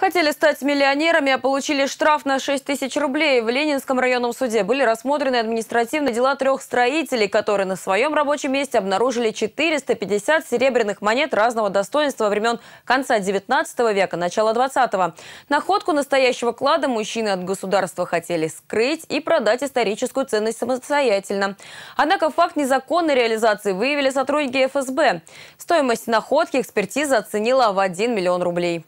Хотели стать миллионерами, а получили штраф на 6 тысяч рублей. В Ленинском районном суде были рассмотрены административные дела трех строителей, которые на своем рабочем месте обнаружили 450 серебряных монет разного достоинства времен конца 19 века, начала 20 -го. Находку настоящего клада мужчины от государства хотели скрыть и продать историческую ценность самостоятельно. Однако факт незаконной реализации выявили сотрудники ФСБ. Стоимость находки экспертиза оценила в 1 миллион рублей.